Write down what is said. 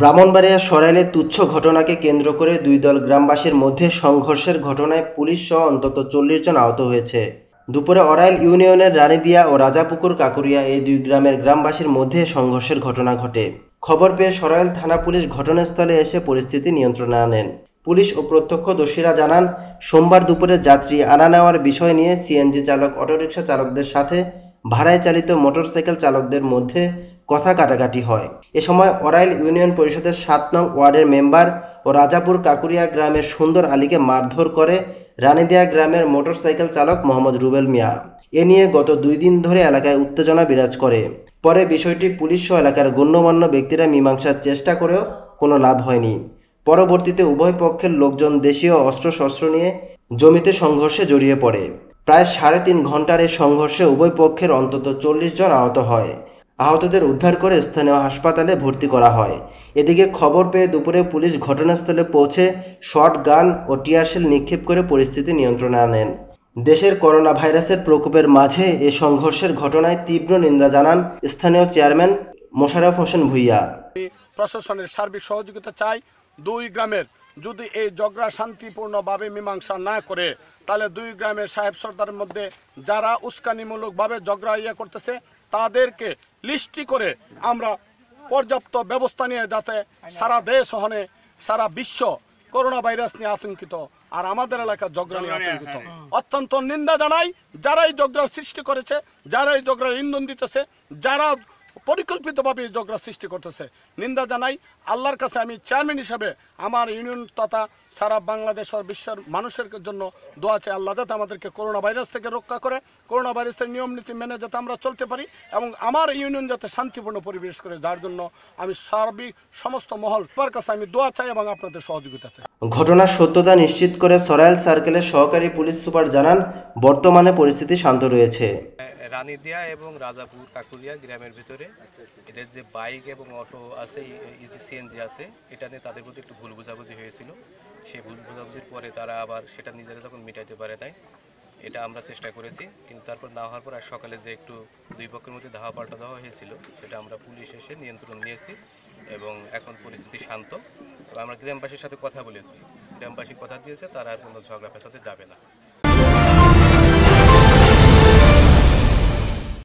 ব্রাহ্মণবাড়িয়া সরাইলে তুচ্ছ ঘটনাকে কেন্দ্র করে দুই দল গ্রামবাসীর মধ্যে সংঘর্ষের ঘটনায় পুলিশ সহ অন্তত চল্লিশ জন আহত হয়েছে দুপুরে অরাইল ইউনিয়নের রানীদিয়া ও রাজাপুকুর কাকুরিয়া এই দুই গ্রামের গ্রামবাসীর মধ্যে সংঘর্ষের ঘটনা ঘটে খবর পেয়ে সরাইল থানা পুলিশ ঘটনাস্থলে এসে পরিস্থিতি নিয়ন্ত্রণে আনেন পুলিশ ও প্রত্যক্ষদর্শীরা জানান সোমবার দুপুরে যাত্রী আনা নেওয়ার বিষয় নিয়ে সিএনজি চালক অটোরিকশা চালকদের সাথে ভাড়ায় চালিত মোটরসাইকেল চালকদের মধ্যে কথা কাটাকাটি হয় এ সময় অরাইল ইউনিয়ন পরিষদের সাত নং ওয়ার্ডের মেম্বার ও রাজাপুর কাকুরিয়া গ্রামের সুন্দর আলীকে মারধর করে রানিদিয়া গ্রামের মোটরসাইকেল চালক মোহাম্মদ রুবেল মিয়া এ নিয়ে গত দুই দিন ধরে এলাকায় উত্তেজনা বিরাজ করে পরে বিষয়টি পুলিশ সহ এলাকার গণ্যমান্য ব্যক্তিরা মীমাংসার চেষ্টা করেও কোনো লাভ হয়নি পরবর্তীতে উভয় পক্ষের লোকজন দেশীয় অস্ত্রশস্ত্র নিয়ে জমিতে সংঘর্ষে জড়িয়ে পড়ে প্রায় সাড়ে তিন ঘন্টার এই সংঘর্ষে উভয় পক্ষের অন্তত চল্লিশ জন আহত হয় আহতদের উদ্ধার করে স্থানীয় হাসপাতালে ভর্তি করা হয় এদিকে খবর পেয়ে দুপুরে পুলিশ ঘটনাস্থলে পৌঁছে শর্ট গান ও টিয়ারশেল নিক্ষেপ করে পরিস্থিতি নিয়ন্ত্রণে আনেন দেশের করোনা ভাইরাসের প্রকোপের মাঝে এ সংঘর্ষের ঘটনায় তীব্র নিন্দা জানান স্থানীয় চেয়ারম্যান মোশারফ হোসেন ভুইয়া প্রশাসনের সার্বিক সহযোগিতা চাই দুই গ্রামের যদি এই ঝগড়া শান্তিপূর্ণভাবে মীমাংসা না করে তাহলে দুই গ্রামের সাহেব সর্দারের মধ্যে যারা উস্কানিমূলকভাবে ঝগড়া ইয়ে করতেছে তাদেরকে লিস্টি করে আমরা পর্যাপ্ত ব্যবস্থা নিয়ে যাতে সারা দেশ হনে সারা বিশ্ব করোনা ভাইরাস নিয়ে আতঙ্কিত আর আমাদের এলাকা জগরা নিয়ে আতঙ্কিত হ্যাঁ, হ্যাঁ। অত্যন্ত নিন্দা জানাই যারা এই জগরা সৃষ্টি করেছে যারা এই ইন্ধন দিতেছে যারা পরিকল্পিতভাবে ঝগড়া সৃষ্টি করতেছে নিন্দা জানাই আল্লাহর কাছে আমি চেয়ারম্যান হিসাবে আমার ইউনিয়ন তথা সারা বাংলাদেশ আর বিশ্বের মানুষের জন্য দোয়া চাই আল্লাহ যাতে আমাদেরকে করোনা ভাইরাস থেকে রক্ষা করে করোনা ভাইরাসের নিয়ম নীতি মেনে যাতে আমরা চলতে পারি এবং আমার ইউনিয়ন যাতে শান্তিপূর্ণ পরিবেশ করে যার জন্য আমি সার্বিক সমস্ত মহল তার কাছে আমি দোয়া চাই এবং আপনাদের সহযোগিতা চাই ঘটনার সত্যতা নিশ্চিত করে সরাইল সার্কেলের সহকারী পুলিশ সুপার জানান বর্তমানে পরিস্থিতি শান্ত রয়েছে রানীদিয়া এবং রাজাপুর কাকুলিয়া গ্রামের ভিতরে এদের যে বাইক এবং অটো আছে ইজি সিএনজি আছে এটা নিয়ে তাদের মধ্যে একটু ভুল বোঝাবুঝি হয়েছিল সেই ভুল বোঝাবুঝির পরে তারা আবার সেটা নিজেরা তখন মেটাতে পারে তাই এটা আমরা চেষ্টা করেছি কিন্তু তারপর না হওয়ার পর আর সকালে যে একটু দুই পক্ষের মধ্যে ধাওয়া পাল্টা দেওয়া হয়েছিল সেটা আমরা পুলিশ এসে নিয়ন্ত্রণ নিয়েছি এবং এখন পরিস্থিতি শান্ত আমরা গ্রামবাসীর সাথে কথা বলেছি গ্রামবাসী কথা দিয়েছে তারা আর কোনো ঝগড়া ফেসাতে যাবে না